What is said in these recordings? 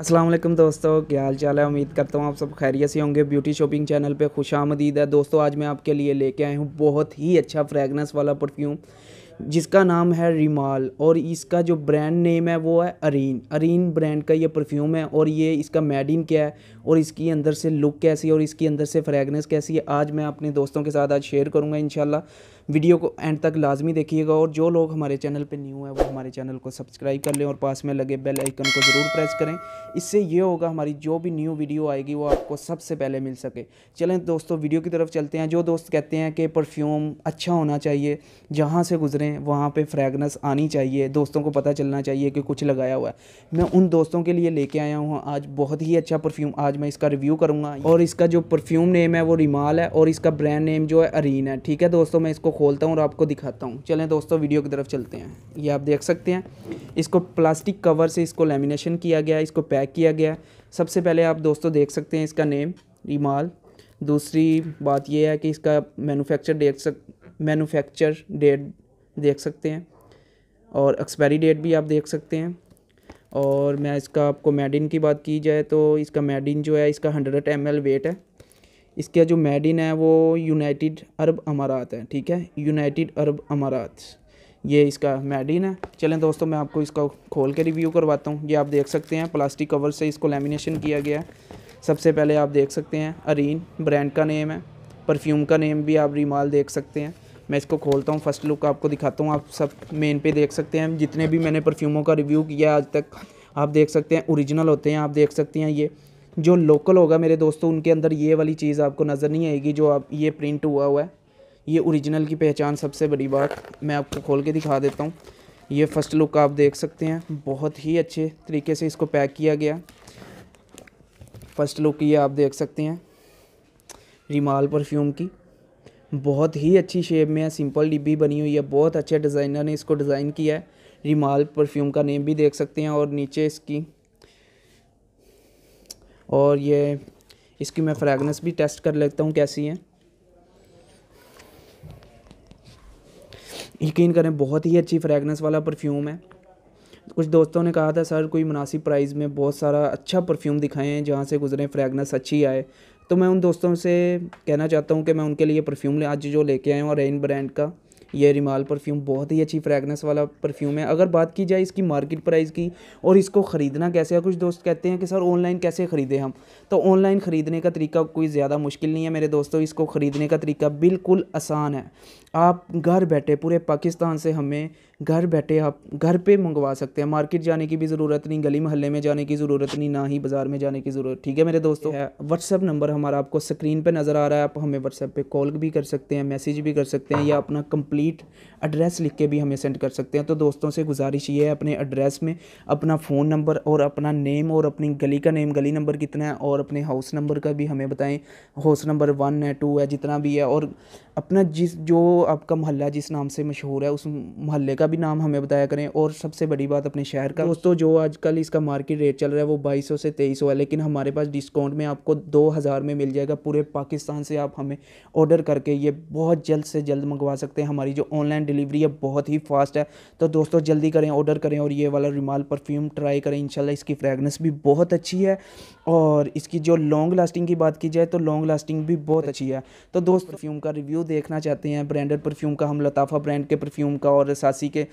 असलम दोस्तों क्या हाल चाल है उम्मीद करता हूँ आप सब खैरियत से होंगे ब्यूटी शॉपिंग चैनल पे खुश आमदीद है दोस्तों आज मैं आपके लिए लेके आया हूँ बहुत ही अच्छा फ्रेगनेंस वाला परफ्यूम जिसका नाम है रिमाल और इसका जो ब्रांड नेम है वो है अरीन अरीन ब्रांड का ये परफ्यूम है और ये इसका मेड इन क्या है और इसकी अंदर से लुक कैसी है और इसकी अंदर से फ्रेगनेंस कैसी है आज मैं अपने दोस्तों के साथ आज शेयर करूँगा इन वीडियो को एंड तक लाजमी देखिएगा और जो लोग हमारे चैनल पर न्यू हैं वो हमारे चैनल को सब्सक्राइब कर लें और पास में लगे बेल आइकन को ज़रूर प्रेस करें इससे ये होगा हमारी जो भी न्यू वीडियो आएगी वो आपको सबसे पहले मिल सके चलें दोस्तों वीडियो की तरफ चलते हैं जो दोस्त कहते हैं कि परफ्यूम अच्छा होना चाहिए जहाँ से गुजरें दें वहाँ पे फ्रेगनेस आनी चाहिए दोस्तों को पता चलना चाहिए कि कुछ लगाया हुआ है मैं उन दोस्तों के लिए लेके आया हूँ आज बहुत ही अच्छा परफ्यूम आज मैं इसका रिव्यू करूँगा और इसका जो परफ्यूम नेम है वो रिमाल है और इसका ब्रांड नेम जो है अरीन है ठीक है दोस्तों मैं इसको खोलता हूँ और आपको दिखाता हूँ चलें दोस्तों वीडियो की तरफ चलते हैं ये आप देख सकते हैं इसको प्लास्टिक कवर से इसको लेमिनेशन किया गया इसको पैक किया गया सबसे पहले आप दोस्तों देख सकते हैं इसका नेम रिमाल दूसरी बात यह है कि इसका मैनुफैक्चर डेट सक मैनुफैक्चर डेट देख सकते हैं और एक्सपायरी डेट भी आप देख सकते हैं और मैं इसका आपको मेडिन की बात की जाए तो इसका मेडिन जो है इसका हंड्रेड एम वेट है इसका जो मेडिन है वो यूनाइटेड अरब अमारात है ठीक है यूनाइटेड अरब अमारात ये इसका मेडिन है चलें दोस्तों मैं आपको इसका खोल के रिव्यू करवाता हूँ ये आप देख सकते हैं प्लास्टिक कवर से इसको लेमिनेशन किया गया है सबसे पहले आप देख सकते हैं अरीन ब्रांड का नेम है परफ्यूम का नेम भी आप रिमाल देख सकते हैं मैं इसको खोलता हूँ फर्स्ट लुक आपको दिखाता हूँ आप सब मेन पे देख सकते हैं जितने भी मैंने परफ्यूमों का रिव्यू किया आज तक आप देख सकते हैं ओरिजिनल होते हैं आप देख सकते हैं ये जो लोकल होगा मेरे दोस्तों उनके अंदर ये वाली चीज़ आपको नज़र नहीं आएगी जो आप ये प्रिंट हुआ हुआ है ये ओरिजिनल की पहचान सबसे बड़ी बात मैं आपको खोल के दिखा देता हूँ ये फर्स्ट लुक आप देख सकते हैं बहुत ही अच्छे तरीके से इसको पैक किया गया फर्स्ट लुक ये आप देख सकते हैं रिमाल परफ्यूम की बहुत ही अच्छी शेप में है सिंपल डिब्बी बनी हुई है बहुत अच्छे डिज़ाइनर ने इसको डिज़ाइन किया है रिमाल परफ्यूम का नेम भी देख सकते हैं और नीचे इसकी और ये इसकी मैं फ्रेगनेंस भी टेस्ट कर लेता हूँ कैसी है यकीन करें बहुत ही अच्छी फ्रेगनेंस वाला परफ्यूम है कुछ दोस्तों ने कहा था सर कोई मुनासिब प्राइस में बहुत सारा अच्छा परफ्यूम दिखाएं जहाँ से गुजरें फ्रेगनेंस अच्छी आए तो मैं उन दोस्तों से कहना चाहता हूँ कि मैं उनके लिए परफ्यूम ले आज जो लेके आया हूँ रेन ब्रांड का ये रिमाल परफ्यूम बहुत ही अच्छी फ्रेगनेंस वाला परफ्यूम है अगर बात की जाए इसकी मार्केट प्राइस की और इसको ख़रीदना कैसे है कुछ दोस्त कहते हैं कि सर ऑनलाइन कैसे ख़रीदें हम तो ऑनलाइन ख़रीदने का तरीका कोई ज़्यादा मुश्किल नहीं है मेरे दोस्तों इसको ख़रीदने का तरीका बिल्कुल आसान है आप घर बैठे पूरे पाकिस्तान से हमें घर बैठे आप घर पे मंगवा सकते हैं मार्केट जाने की भी ज़रूरत नहीं गली मोहल्ले में जाने की ज़रूरत नहीं ना ही बाज़ार में जाने की ज़रूरत ठीक है मेरे दोस्तों व्हाट्सअप नंबर हमारा आपको स्क्रीन पे नज़र आ रहा है आप हमें व्हाट्सएप पे कॉल भी कर सकते हैं मैसेज भी कर सकते हैं या अपना कंप्लेन कंप्लीट एड्रेस लिख के भी हमें सेंड कर सकते हैं तो दोस्तों से गुजारिश ये है अपने एड्रेस में अपना फ़ोन नंबर और अपना नेम और अपनी गली का नेम गली नंबर कितना है और अपने हाउस नंबर का भी हमें बताएं हाउस नंबर वन है टू है जितना भी है और अपना जिस जो आपका मोहल्ला जिस नाम से मशहूर है उस मोहल्ले का भी नाम हमें बताया करें और सबसे बड़ी बात अपने शहर का दोस्तों जो आजकल इसका मार्केट रेट चल रहा है वो बाईस से तेईस है लेकिन हमारे पास डिस्काउंट में आपको दो हज़ार में मिल जाएगा पूरे पाकिस्तान से आप हमें ऑर्डर करके ये बहुत जल्द से जल्द मंगवा सकते हैं हमारे हमारी जो ऑनलाइन डिलीवरी है बहुत ही फास्ट है तो दोस्तों जल्दी करें ऑर्डर करें और ये वाला रिमाल परफ्यूम ट्राई करें इंशाल्लाह इसकी फ्रेगनेंस भी बहुत अच्छी है और इसकी जो लॉन्ग लास्टिंग की बात की जाए तो लॉन्ग लास्टिंग भी बहुत अच्छी है तो दोस्त परफ्यूम का रिव्यू देखना चाहते हैं ब्रांडेड परफ्यूम का हम लताफ़ा ब्रांड के परफ्यूम का और सासी के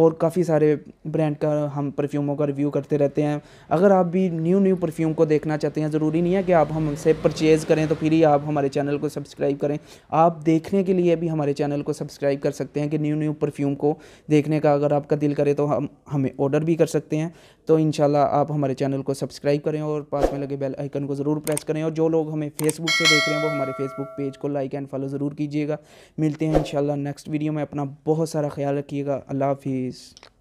और काफ़ी सारे ब्रांड का हम परफ्यूमों का रिव्यू करते रहते हैं अगर आप भी न्यू न्यू परफ्यूम को देखना चाहते हैं ज़रूरी नहीं है कि आप हमसे परचेज़ करें तो फिर ही आप हमारे चैनल को सब्सक्राइब करें आप देखने के लिए भी हमारे चैनल को सब्सक्राइब सब्सक्राइब कर सकते हैं कि न्यू न्यू परफ्यूम को देखने का अगर आपका दिल करे तो हम हमें ऑर्डर भी कर सकते हैं तो इन आप हमारे चैनल को सब्सक्राइब करें और पास में लगे बेल आइकन को ज़रूर प्रेस करें और जो लोग हमें फेसबुक से देख रहे हैं वो हमारे फेसबुक पेज को लाइक एंड फॉलो ज़रूर कीजिएगा मिलते हैं इन नेक्स्ट वीडियो में अपना बहुत सारा ख्याल रखिएगा अल्लाह हाफिज़